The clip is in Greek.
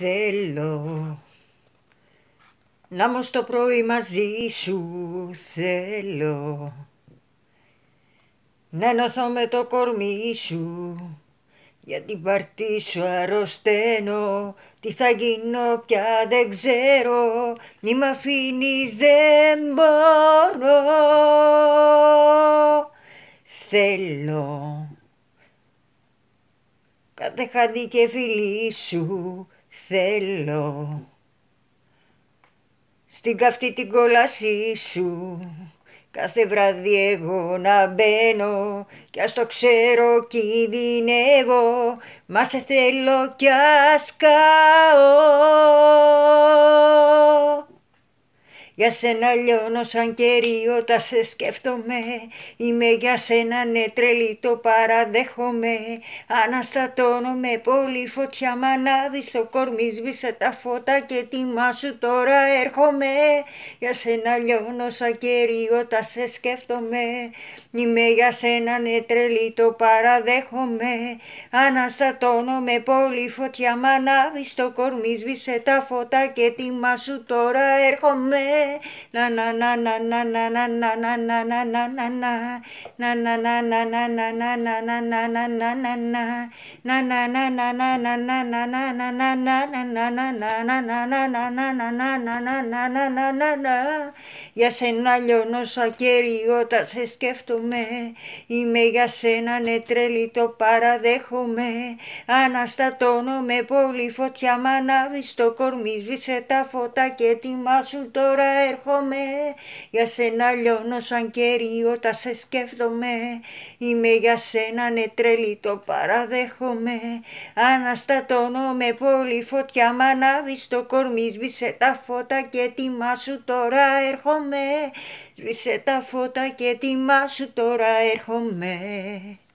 Θέλω να μου στο πρωί μαζί σου θέλω να ενωθώ με το κορμί σου για την παρτί σου αρρωσταίνω τι θα γίνω πια δεν ξέρω μη μ' αφήνεις δεν μπορώ θέλω κάθε χαδί και φιλί σου θέλω στην καυτή την κόλασή σου Κάθε βράδυ εγώ να μπαίνω κι ας το ξέρω κινδυνεύω Μα σε θέλω κι ας καώ για σένα λιώνω σαν κέρι όταν σε σκέφτομαι Είμαι για σένα ναι τρελή το παραδέχομαι με πολύ φωτιά μ' στο κορμί Σβήσε τα φώτα και τιμά σου τώρα έρχομαι Για σένα λιώνω σαν κέρι όταν σε σκέφτομαι Είμαι για σένα ναι τρελή το παραδέχομαι με πολύ φωτιά μ' στο κορμί Σβήσε τα φώτα και τιμά σου τώρα έρχομαι να να να να για σένα λιώνω σαν κέρι όταν σε σκέφτομαι Είμαι για σένα ναι το παραδέχομαι Αναστατώνω με πολύ φωτιά μ' ανάβεις το κορμί Σβήσε τα φώτα και σου τώρα έρχομαι Για σένα λιώνω σαν κέρι όταν σε σκέφτομαι Είμαι για σένα τρελή το παραδέχομαι Αναστατώνω με πολύ φωτιά Μ' ανάβεις το κορμί Σβήσε τα φώτα και τιμά σου τώρα έρχομαι Σβήσε τα φώτα και τιμά σου τώρα έρχομαι